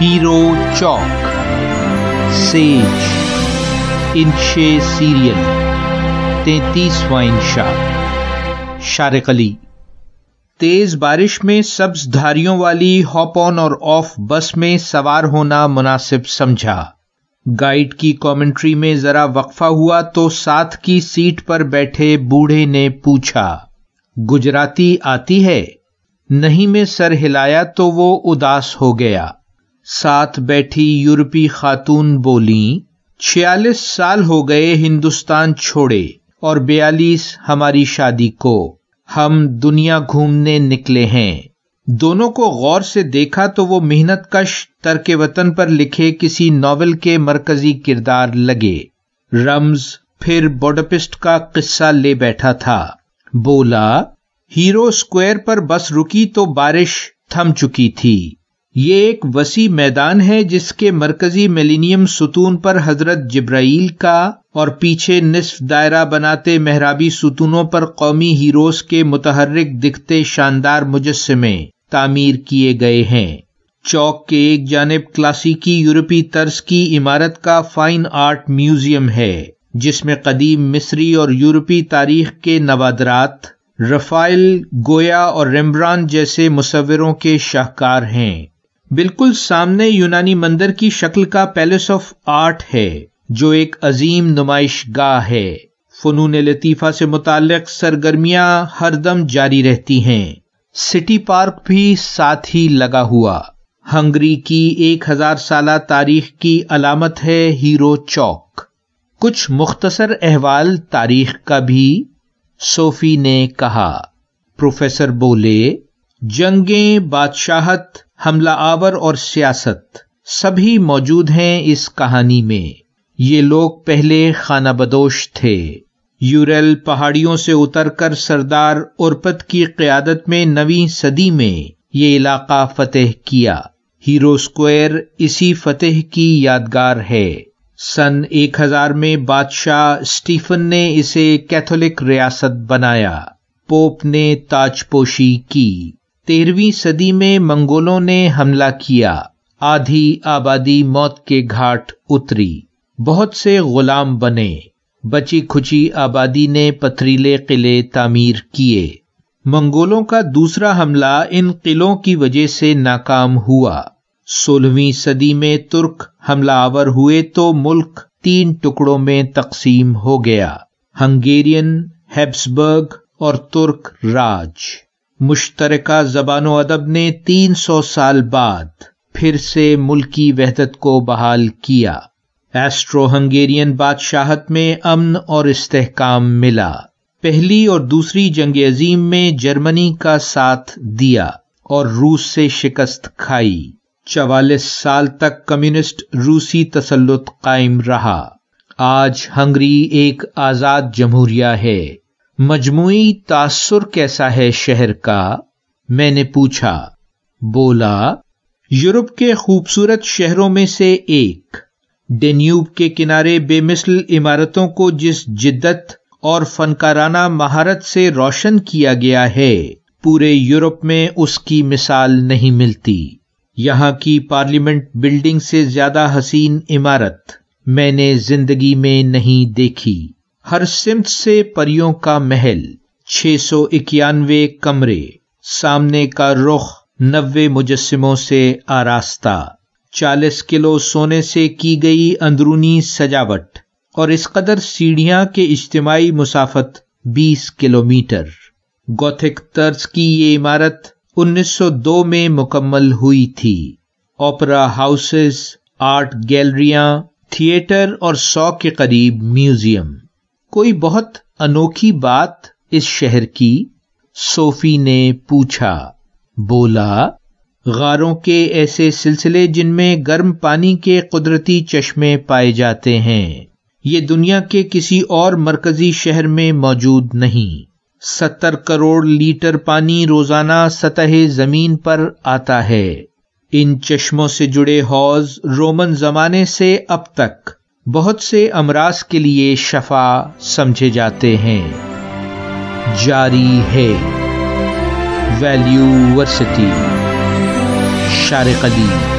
hero چوک سیج انشے serial تینتیس وائن شاہ علی تیز بارش میں سبز دھاریوں والی ہاپ آن اور آف بس میں سوار ہونا مناسب سمجھا گائیڈ کی کامنٹری میں ذرا وقفہ ہوا تو ساتھ کی سیٹ پر بیٹھے بوڑھے نے پوچھا گجراتی آتی ہے نہیں میں سر ہلایا تو وہ اداس ہو گیا ساتھ بیٹھی یورپی خاتون بولی چھیالیس سال ہو گئے ہندوستان چھوڑے اور بیالیس ہماری شادی کو ہم دنیا گھومنے نکلے ہیں دونوں کو غور سے دیکھا تو وہ محنت کش ترک وطن پر لکھے کسی ناول کے مرکزی کردار لگے رمز پھر بوڈپسٹ کا قصہ لے بیٹھا تھا بولا ہیرو اسکوئر پر بس رکی تو بارش تھم چکی تھی یہ ایک وسیع میدان ہے جس کے مرکزی ملینیم ستون پر حضرت جبرائیل کا اور پیچھے نصف دائرہ بناتے محرابی ستونوں پر قومی ہیروز کے متحرک دکھتے شاندار مجسمے تعمیر کیے گئے ہیں چوک کے ایک جانب کلاسیکی یورپی طرز کی عمارت کا فائن آرٹ میوزیم ہے جس میں قدیم مصری اور یورپی تاریخ کے نوادرات رفائل گویا اور ریمبران جیسے مصوروں کے شاہکار ہیں بالکل سامنے یونانی مندر کی شکل کا پیلس آف آرٹ ہے جو ایک عظیم نمائش گاہ ہے فنون لطیفہ سے متعلق سرگرمیاں ہر دم جاری رہتی ہیں سٹی پارک بھی ساتھ ہی لگا ہوا ہنگری کی ایک ہزار سالہ تاریخ کی علامت ہے ہیرو چوک کچھ مختصر احوال تاریخ کا بھی صوفی نے کہا پروفیسر بولے جنگیں بادشاہت حملہ آور اور سیاست سبھی موجود ہیں اس کہانی میں یہ لوگ پہلے خانہ بدوش تھے یورل پہاڑیوں سے اتر کر سردار ارپت کی قیادت میں نویں صدی میں یہ علاقہ فتح کیا ہیرو اسکوئر اسی فتح کی یادگار ہے سن ایک ہزار میں بادشاہ اسٹیفن نے اسے کیتھولک ریاست بنایا پوپ نے تاج پوشی کی تیرہویں صدی میں منگولوں نے حملہ کیا آدھی آبادی موت کے گھاٹ اتری بہت سے غلام بنے بچی کھچی آبادی نے پتریلے قلعے تعمیر کیے منگولوں کا دوسرا حملہ ان قلعوں کی وجہ سے ناکام ہوا سولہویں صدی میں ترک حملہ آور ہوئے تو ملک تین ٹکڑوں میں تقسیم ہو گیا ہنگیرین ہیبسبرگ اور ترک راج مشترکہ زبان و ادب نے تین سو سال بعد پھر سے ملکی وحدت کو بحال کیا ایسٹرو ہنگیرین بادشاہت میں امن اور استحکام ملا پہلی اور دوسری جنگ عظیم میں جرمنی کا ساتھ دیا اور روس سے شکست کھائی چوالیس سال تک کمیونسٹ روسی تسلط قائم رہا آج ہنگری ایک آزاد جمہوریہ ہے مجموعی تاثر کیسا ہے شہر کا میں نے پوچھا بولا یورپ کے خوبصورت شہروں میں سے ایک ڈینیوب کے کنارے بے مثل عمارتوں کو جس جدت اور فنکارانہ مہارت سے روشن کیا گیا ہے پورے یورپ میں اس کی مثال نہیں ملتی یہاں کی پارلیمنٹ بلڈنگ سے زیادہ حسین عمارت میں نے زندگی میں نہیں دیکھی ہر سمت سے پریوں کا محل چھ سو اکیانوے کمرے سامنے کا رخ نوے مجسموں سے آراستہ چالیس کلو سونے سے کی گئی اندرونی سجاوٹ اور اس قدر سیڑھیاں کے اجتماعی مسافت بیس کلو میٹر گوتھک طرز کی یہ عمارت انیس سو دو میں مکمل ہوئی تھی اوپرا ہاؤسز آرٹ گیلریاں تھیٹر اور سو کے قریب میوزیم کوئی بہت انوکھی بات اس شہر کی سوفی نے پوچھا بولا غاروں کے ایسے سلسلے جن میں گرم پانی کے قدرتی چشمے پائے جاتے ہیں یہ دنیا کے کسی اور مرکزی شہر میں موجود نہیں ستر کروڑ لیٹر پانی روزانہ سطح زمین پر آتا ہے ان چشموں سے جڑے حوض رومن زمانے سے اب تک بہت سے امراض کے لیے شفا سمجھے جاتے ہیں جاری ہے ویلیو ورسٹی شارق علی